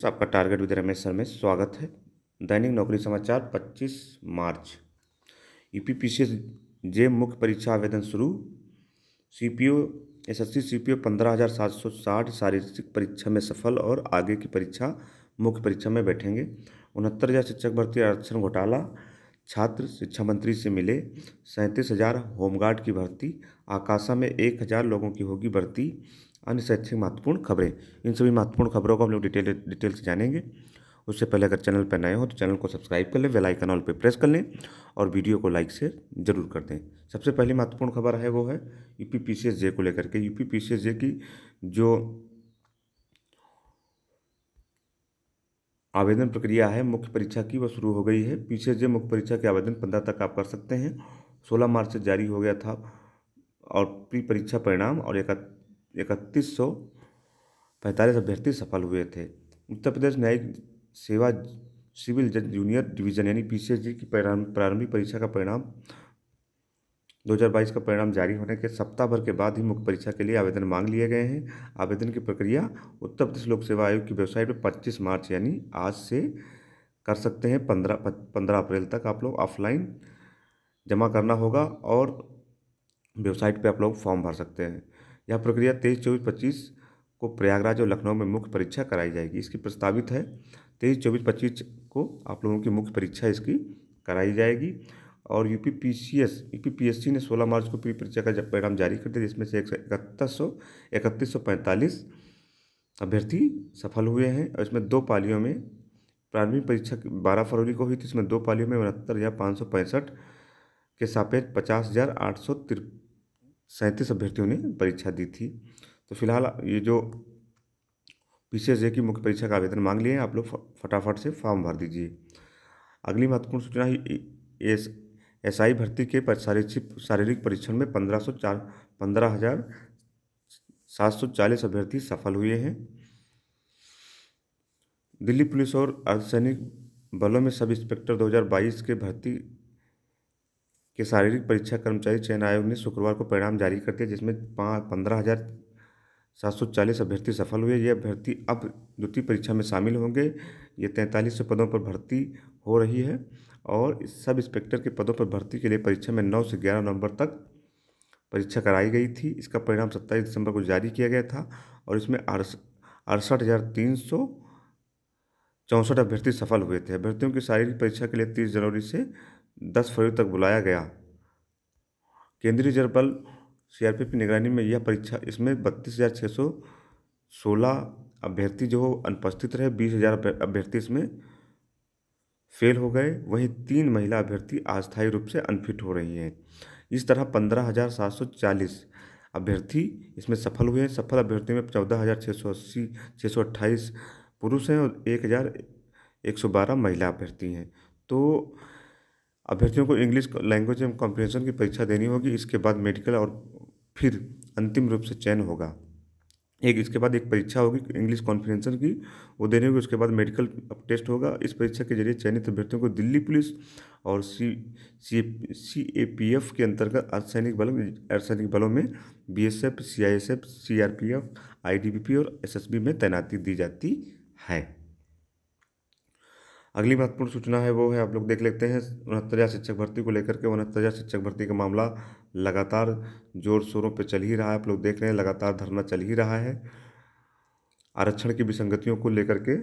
तो आपका target with Ramesh sir में स्वागत है दैनिक नौकरी समाचार 25 मार्च U P P C S J मुख्य परीक्षा आवेदन शुरू C P O S S C C P O पंद्रह हज़ार सात सौ साठ शारीरिक परीक्षा में सफल और आगे की परीक्षा मुख्य परीक्षा में बैठेंगे उनहत्तर हज़ार शिक्षक भर्ती आरक्षण घोटाला छात्र शिक्षा मंत्री से मिले सैंतीस हज़ार होमगार्ड की भर्ती आकाशा में एक हज़ार लोगों की होगी भर्ती अन्य शैक्षिक महत्वपूर्ण खबरें इन सभी महत्वपूर्ण खबरों को हम लोग डिटेल डिटेल से जानेंगे उससे पहले अगर चैनल पर नए हो तो चैनल को सब्सक्राइब कर लें वेलाइकन ऑल पर प्रेस कर लें और वीडियो को लाइक शेयर जरूर कर दें सबसे पहली महत्वपूर्ण खबर है वो है U P P C S J को लेकर के यू पी पी जे की जो आवेदन प्रक्रिया है मुख्य परीक्षा की वह शुरू हो गई है पी जे मुख्य परीक्षा के आवेदन पंद्रह तक आप कर सकते हैं सोलह मार्च से जारी हो गया था और प्री परीक्षा परिणाम और एक इकतीस सौ पैंतालीस अभ्यर्थी सफल हुए थे उत्तर प्रदेश न्यायिक सेवा सिविल जज जूनियर डिवीजन यानी पीसीएसजी की प्रारंभिक परीक्षा का परिणाम 2022 का परिणाम जारी होने के सप्ताह भर के बाद ही मुख्य परीक्षा के लिए आवेदन मांग लिए गए हैं आवेदन की प्रक्रिया उत्तर प्रदेश लोक सेवा आयोग की वेबसाइट पर 25 मार्च यानी आज से कर सकते हैं 15 पंद्रह अप्रैल तक आप लोग ऑफलाइन जमा करना होगा और वेबसाइट पे आप लोग फॉर्म भर सकते हैं यह प्रक्रिया तेईस चौबीस पच्चीस को प्रयागराज और लखनऊ में मुख्य परीक्षा कराई जाएगी इसकी प्रस्तावित है तेईस चौबीस पच्चीस को आप लोगों की मुख्य परीक्षा इसकी कराई जाएगी और U P P C S U P P S C ने सोलह मार्च को प्री परीक्षा का परिणाम जारी कर दिया जिसमें से इकहत्तर सौ इकतीस सौ पैंतालीस अभ्यर्थी सफल हुए हैं और इसमें दो पालियों में प्रारंभिक परीक्षा बारह फरवरी को हुई थी इसमें दो पालियों में उनहत्तर हज़ार पाँच सौ पैंसठ के सापेक्ष पचास हज़ार आठ सौ तिर सैंतीस अभ्यर्थियों ने परीक्षा दी थी तो फिलहाल ये जो पी सी की मुख्य परीक्षा का आवेदन मांग लिए हैं आप लोग फटाफट से फॉर्म भर दीजिए अगली महत्वपूर्ण सूचना है एस एस आई भर्ती के शारीरिक शारीरिक परीक्षण में पंद्रह सौ चार पंद्रह हजार सात सौ चालीस अभ्यर्थी सफल हुए हैं दिल्ली पुलिस और अर्धसैनिक बलों में सब इंस्पेक्टर 2022 के भर्ती के शारीरिक परीक्षा कर्मचारी चयन आयोग ने शुक्रवार को परिणाम जारी कर दिया जिसमें पाँच पंद्रह हज़ार सात सौ चालीस अभ्यर्थी सफल हुए ये अभ्यर्थी अब द्वितीय परीक्षा में शामिल होंगे ये तैंतालीस पदों पर भर्ती हो रही है और सब इंस्पेक्टर के पदों पर भर्ती के लिए परीक्षा में नौ से ग्यारह नवंबर तक परीक्षा कराई गई थी इसका परिणाम सत्ताईस दिसंबर को जारी किया गया था और इसमें अड़सठ हज़ार तीन सौ चौंसठ अभ्यर्थी सफल हुए थे अभ्यर्थियों की शारीरिक परीक्षा के लिए तीस जनवरी से 10 फरवरी तक बुलाया गया केंद्रीय रिजर्व बल सीआरपीएफ की निगरानी में यह परीक्षा इसमें बत्तीस हज़ार छः सौ सोलह अभ्यर्थी जो अनुपस्थित रहे बीस हज़ार अभ्यर्थी इसमें फेल हो गए वहीं तीन महिला अभ्यर्थी अस्थायी रूप से अनफिट हो रही हैं इस तरह पंद्रह हज़ार सात सौ चालीस अभ्यर्थी इसमें सफल हुए हैं सफल अभ्यर्थी में चौदह हज़ार छः सौ अस्सी छः सौ अट्ठाईस पुरुष हैं और एक हज़ार एक सौ बारह महिला अभ्यर्थी हैं तो अभ्यर्थियों को इंग्लिश लैंग्वेज एवं कॉम्प्रिहेंशन की परीक्षा देनी होगी इसके बाद मेडिकल और फिर अंतिम रूप से चयन होगा एक इसके बाद एक परीक्षा होगी इंग्लिश कॉन्फ्रेंसन की वो देने होगी उसके बाद मेडिकल टेस्ट होगा इस परीक्षा के जरिए चयनित अभ्यर्थियों को दिल्ली पुलिस और सी सी सी ए पी एफ के अंतर्गत अर्धसैनिक बलों अर्धसैनिक बलों में B S F C I S F C R P F I T B P और एस एस बी में तैनाती दी जाती है अगली महत्वपूर्ण सूचना है वो है आप लोग देख लेते हैं उनहत्तर हज़ार शिक्षक भर्ती को लेकर के उनहत्तर हज़ार शिक्षक भर्ती का मामला लगातार जोर शोरों पर चल ही रहा है आप लोग देख रहे हैं लगातार धरना चल ही रहा है आरक्षण की विसंगतियों को लेकर के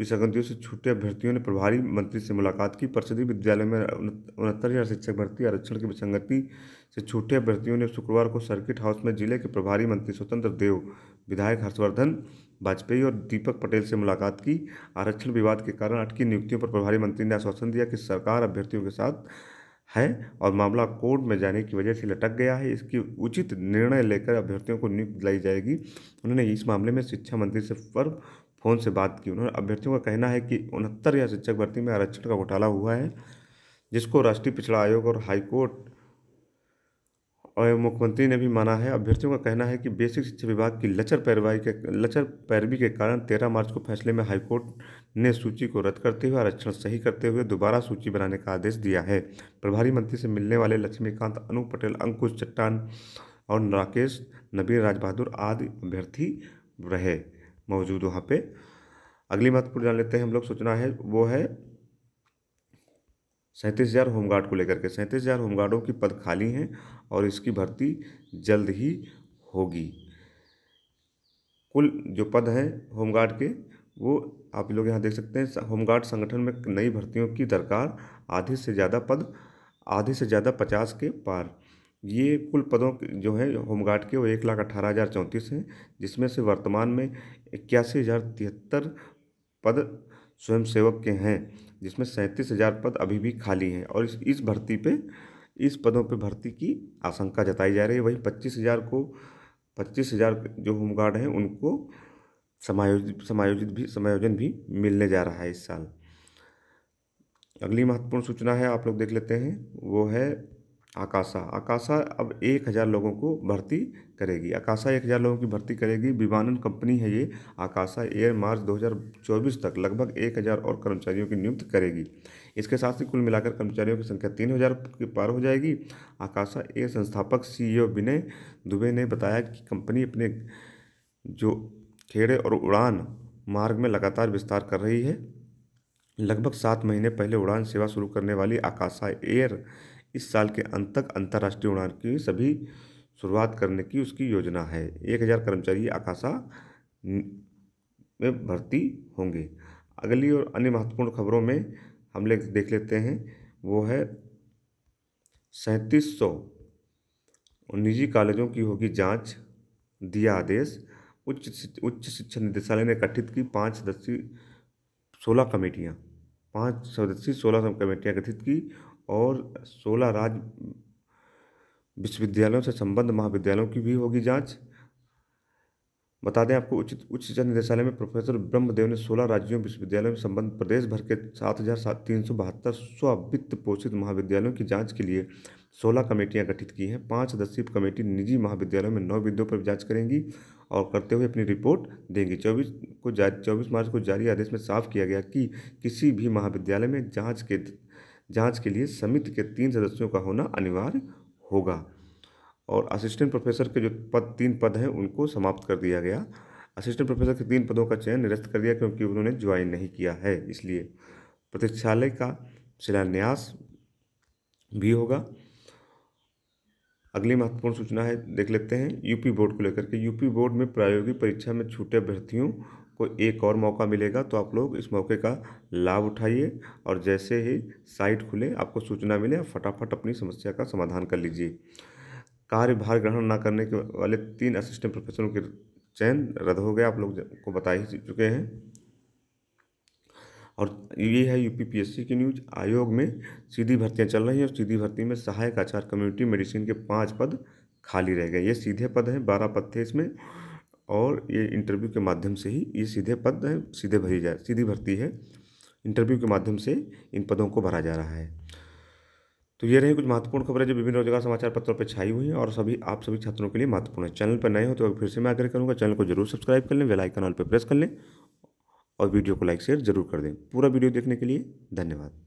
विसंगतियों से छूटे अभ्यर्थियों ने प्रभारी मंत्री से मुलाकात की परिषदीय विद्यालय में उनहत्तर हज़ार शिक्षक भर्ती आरक्षण की विसंगति से छूटे अभ्यर्थियों ने शुक्रवार को सर्किट हाउस में जिले के प्रभारी मंत्री स्वतंत्र देव विधायक हर्षवर्धन वाजपेयी और दीपक पटेल से मुलाकात की आरक्षण विवाद के कारण अटकी नियुक्तियों पर प्रभारी मंत्री ने आश्वासन दिया कि सरकार अभ्यर्थियों के साथ है और मामला कोर्ट में जाने की वजह से लटक गया है इसकी उचित निर्णय लेकर अभ्यर्थियों को नियुक्ति दिलाई जाएगी उन्होंने इस मामले में शिक्षा मंत्री से पर फोन से बात की उन्होंने अभ्यर्थियों का कहना है कि उनहत्तर या शिक्षक भर्ती में आरक्षण का घोटाला हुआ है जिसको राष्ट्रीय पिछड़ा आयोग और हाईकोर्ट और मुख्यमंत्री ने भी माना है अभ्यर्थियों का कहना है कि बेसिक शिक्षा विभाग की लचर पैरवाई के लचर पैरवी के कारण 13 मार्च को फैसले में हाईकोर्ट ने सूची को रद्द करते हुए आरक्षण सही करते हुए दोबारा सूची बनाने का आदेश दिया है प्रभारी मंत्री से मिलने वाले लक्ष्मीकांत अनूप पटेल अंकुश चट्टान और राकेश नबीर राजबहादुर आदि अभ्यर्थी रहे मौजूद वहाँ पे अगली महत्वपूर्ण जान लेते हैं हम लोग सोचना है वो है सैंतीस हज़ार होमगार्ड को लेकर के सैंतीस हज़ार होमगार्डों की पद खाली हैं और इसकी भर्ती जल्द ही होगी कुल जो पद हैं होमगार्ड के वो आप लोग यहाँ देख सकते हैं होमगार्ड संगठन में नई भर्तियों की दरकार आधे से ज़्यादा पद आधे से ज़्यादा पचास के पार ये कुल पदों जो हैं होमगार्ड के वो एक लाख अट्ठारह हज़ार चौंतीस हैं जिसमें से वर्तमान में इक्यासी हज़ार तिहत्तर पद स्वयंसेवक के हैं जिसमें सैंतीस हज़ार पद अभी भी खाली हैं और इस इस भर्ती पे इस पदों पे भर्ती की आशंका जताई जा रही है वहीं पच्चीस हज़ार को पच्चीस हज़ार जो होमगार्ड हैं उनको समायोजित समायोजित भी समायोजन भी मिलने जा रहा है इस साल अगली महत्वपूर्ण सूचना है आप लोग देख लेते हैं वो है आकाशा आकाशा अब एक हज़ार लोगों को भर्ती करेगी आकाशा एक हज़ार लोगों की भर्ती करेगी विमानन कंपनी है ये आकाशा एयर मार्च 2024 तक लगभग एक हज़ार और कर्मचारियों की नियुक्त करेगी इसके साथ ही कुल मिलाकर कर्मचारियों की संख्या तीन हज़ार के पार हो जाएगी आकाशा एयर संस्थापक सीईओ विनय दुबे ने बताया कि कंपनी अपने जो खेड़े और उड़ान मार्ग में लगातार विस्तार कर रही है लगभग सात महीने पहले उड़ान सेवा शुरू करने वाली आकाशा एयर इस साल के अंत तक अंतर्राष्ट्रीय उड़ान की सभी शुरुआत करने की उसकी योजना है एक हज़ार कर्मचारी आकाशा में भर्ती होंगे अगली और अन्य महत्वपूर्ण खबरों में हम ले देख लेते हैं वो है सैंतीस सौ निजी कॉलेजों की होगी जांच दिया आदेश उच्च उच्च शिक्षा निदेशालय ने गठित की पाँच सदस्यीय सोलह कमेटियाँ पाँच सदस्यीय सोलह कमेटियाँ गठित की और सोलह राज्य विश्वविद्यालयों से संबद्ध महाविद्यालयों की भी होगी जांच बता दें आपको उचित उच्च शिक्षा निदेशालय में प्रोफेसर ब्रह्मदेव ने 16 राज्यों विश्वविद्यालयों में संबंध प्रदेश भर के सात हज़ार तीन सौ बहत्तर स्व वित्त पोषित महाविद्यालयों की जांच के लिए 16 कमेटियां गठित की हैं पाँच सदस्यीय कमेटी निजी महाविद्यालयों में नौ विद्यों पर जांच करेंगी और करते हुए अपनी रिपोर्ट देंगी चौबीस को जारी चौबीस मार्च को जारी आदेश में साफ किया गया कि किसी भी महाविद्यालय में जाँच के जांच के लिए समिति के तीन सदस्यों का होना अनिवार्य होगा और असिस्टेंट प्रोफेसर के जो पद तीन पद हैं उनको समाप्त कर दिया गया असिस्टेंट प्रोफेसर के तीन पदों का चयन निरस्त कर दिया क्योंकि उन्होंने ज्वाइन नहीं किया है इसलिए प्रतीक्षालय का शिलान्यास भी होगा अगली महत्वपूर्ण सूचना है देख लेते हैं यूपी बोर्ड को लेकर के यूपी बोर्ड में प्रायोगिक परीक्षा में छूटे अभ्यर्थियों को एक और मौका मिलेगा तो आप लोग इस मौके का लाभ उठाइए और जैसे ही साइट खुले आपको सूचना मिले फटाफट अपनी समस्या का समाधान कर लीजिए कार्यभार ग्रहण न करने के वाले तीन असिस्टेंट प्रोफेसरों के चयन रद्द हो गए आप लोग को बता ही चुके हैं और ये है यूपीपीएससी की न्यूज आयोग में सीधी भर्तियां चल रही हैं और सीधी भर्ती में सहायक आचार कम्युनिटी मेडिसिन के पाँच पद खाली रह गए ये सीधे पद हैं बारह पद थे इसमें और ये इंटरव्यू के माध्यम से ही ये सीधे पद सीधे भरी जा सीधी भर्ती है इंटरव्यू के माध्यम से इन पदों को भरा जा रहा है तो ये रही कुछ महत्वपूर्ण खबरें जो विभिन्न रोजगार समाचार पत्रों पर छाई हुई हैं और सभी आप सभी छात्रों के लिए महत्वपूर्ण है चैनल पर नए हो तो फिर से मैं आग्रह करूँगा चैनल को जरूर सब्सक्राइब कर लें वेलाइकन ऑल पर प्रेस कर लें और वीडियो को लाइक शेयर जरूर कर दें पूरा वीडियो देखने के लिए धन्यवाद